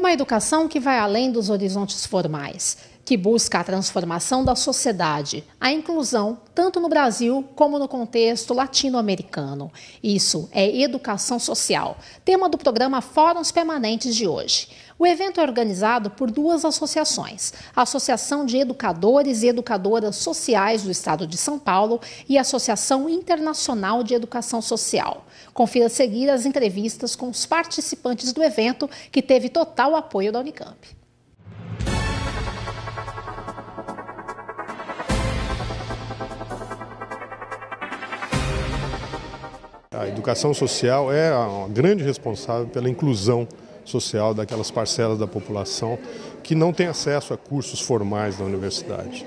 Uma educação que vai além dos horizontes formais, que busca a transformação da sociedade, a inclusão, tanto no Brasil como no contexto latino-americano. Isso é educação social, tema do programa Fóruns Permanentes de hoje. O evento é organizado por duas associações: a Associação de Educadores e Educadoras Sociais do Estado de São Paulo e a Associação Internacional de Educação Social. Confira a seguir as entrevistas com os participantes do evento, que teve total apoio da Unicamp. A educação social é a grande responsável pela inclusão social daquelas parcelas da população que não tem acesso a cursos formais da universidade.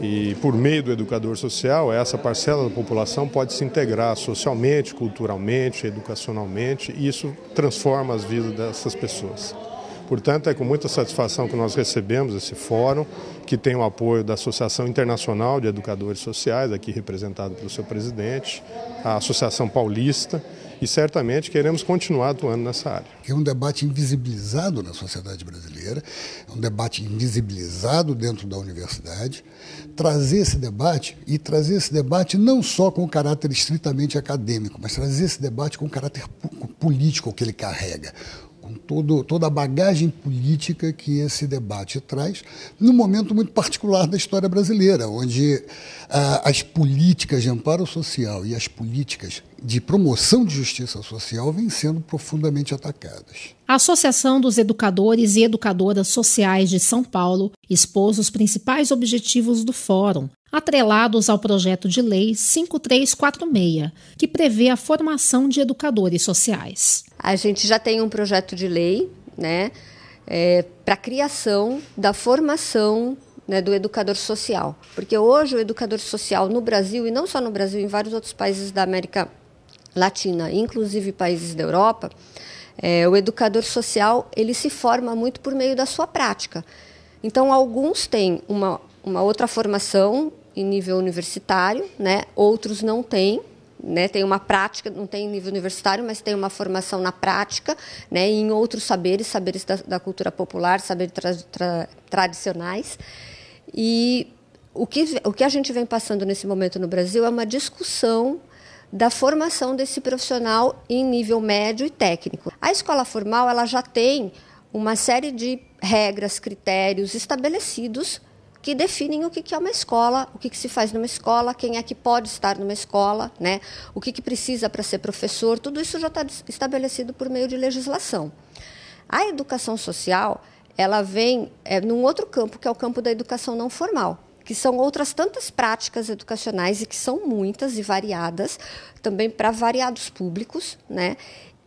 E por meio do educador social, essa parcela da população pode se integrar socialmente, culturalmente, educacionalmente, e isso transforma as vidas dessas pessoas. Portanto, é com muita satisfação que nós recebemos esse fórum, que tem o apoio da Associação Internacional de Educadores Sociais, aqui representado pelo seu presidente, a Associação Paulista e certamente queremos continuar atuando nessa área. É um debate invisibilizado na sociedade brasileira, é um debate invisibilizado dentro da universidade. Trazer esse debate e trazer esse debate não só com o caráter estritamente acadêmico, mas trazer esse debate com o caráter político que ele carrega com todo, toda a bagagem política que esse debate traz, num momento muito particular da história brasileira, onde ah, as políticas de amparo social e as políticas de promoção de justiça social vêm sendo profundamente atacadas. A Associação dos Educadores e Educadoras Sociais de São Paulo expôs os principais objetivos do fórum, atrelados ao projeto de lei 5346, que prevê a formação de educadores sociais. A gente já tem um projeto de lei, né, é, para criação da formação né, do educador social, porque hoje o educador social no Brasil e não só no Brasil, em vários outros países da América Latina, inclusive países da Europa, é, o educador social ele se forma muito por meio da sua prática. Então, alguns têm uma uma outra formação em nível universitário, né? Outros não têm, né? Tem uma prática, não tem nível universitário, mas tem uma formação na prática, né? E em outros saberes, saberes da, da cultura popular, saberes tra, tra, tradicionais. E o que o que a gente vem passando nesse momento no Brasil é uma discussão da formação desse profissional em nível médio e técnico. A escola formal ela já tem uma série de regras, critérios estabelecidos que definem o que é uma escola, o que se faz numa escola, quem é que pode estar numa escola, né? o que precisa para ser professor, tudo isso já está estabelecido por meio de legislação. A educação social ela vem é, num outro campo, que é o campo da educação não formal, que são outras tantas práticas educacionais e que são muitas e variadas, também para variados públicos, né?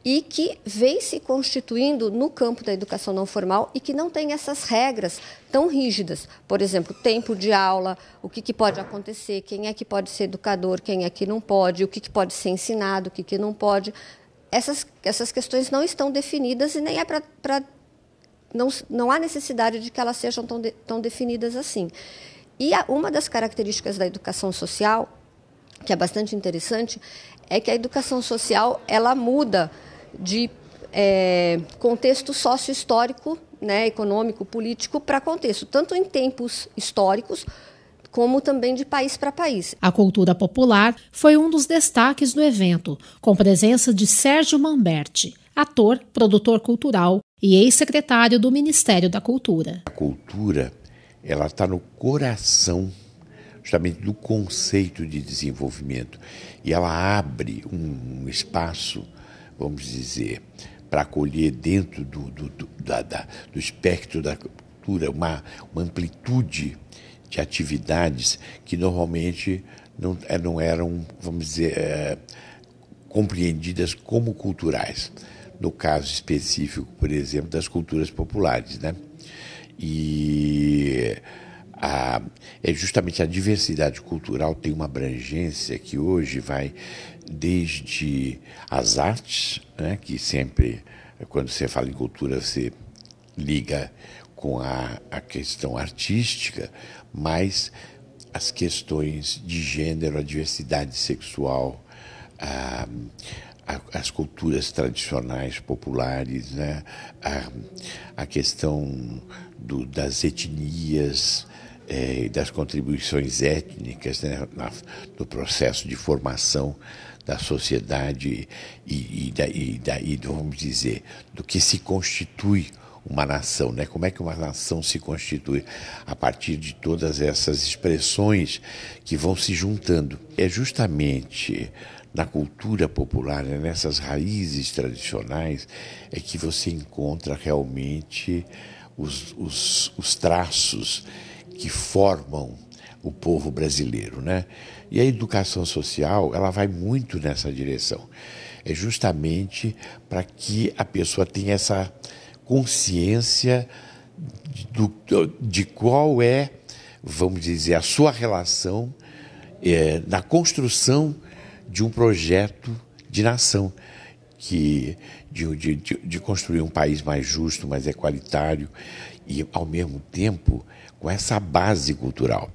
e que vem se constituindo no campo da educação não formal e que não tem essas regras tão rígidas. Por exemplo, tempo de aula, o que, que pode acontecer, quem é que pode ser educador, quem é que não pode, o que, que pode ser ensinado, o que, que não pode. Essas, essas questões não estão definidas e nem é para. Não, não há necessidade de que elas sejam tão, de, tão definidas assim. E a, uma das características da educação social, que é bastante interessante, é que a educação social ela muda de é, contexto sócio-histórico, né, econômico, político, para contexto, tanto em tempos históricos como também de país para país. A cultura popular foi um dos destaques do evento, com presença de Sérgio Mamberti, ator, produtor cultural e ex-secretário do Ministério da Cultura. A cultura, ela está no coração justamente do conceito de desenvolvimento e ela abre um espaço vamos dizer, para acolher dentro do, do, do, da, da, do espectro da cultura uma, uma amplitude de atividades que normalmente não, eh, não eram, vamos dizer, é, compreendidas como culturais. No caso específico, por exemplo, das culturas populares. Né? E a, é justamente a diversidade cultural tem uma abrangência que hoje vai desde as artes, né, que sempre, quando você fala em cultura, você liga com a, a questão artística, mas as questões de gênero, a diversidade sexual, a, a, as culturas tradicionais populares, né, a, a questão do, das etnias, é, das contribuições étnicas né, na, no processo de formação da sociedade e, e, da, e, da, e, vamos dizer, do que se constitui uma nação, né? Como é que uma nação se constitui a partir de todas essas expressões que vão se juntando? É justamente na cultura popular, né? nessas raízes tradicionais, é que você encontra realmente os, os, os traços que formam o povo brasileiro, né? E a educação social, ela vai muito nessa direção. É justamente para que a pessoa tenha essa consciência do, de qual é, vamos dizer, a sua relação é, na construção de um projeto de nação, que de, de, de construir um país mais justo, mais equalitário e, ao mesmo tempo, com essa base cultural.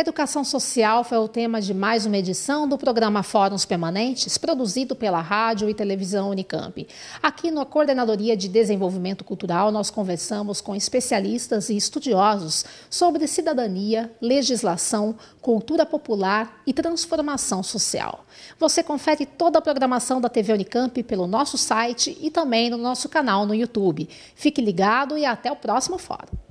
Educação social foi o tema de mais uma edição do programa Fóruns Permanentes, produzido pela Rádio e Televisão Unicamp. Aqui na Coordenadoria de Desenvolvimento Cultural, nós conversamos com especialistas e estudiosos sobre cidadania, legislação, cultura popular e transformação social. Você confere toda a programação da TV Unicamp pelo nosso site e também no nosso canal no YouTube. Fique ligado e até o próximo fórum.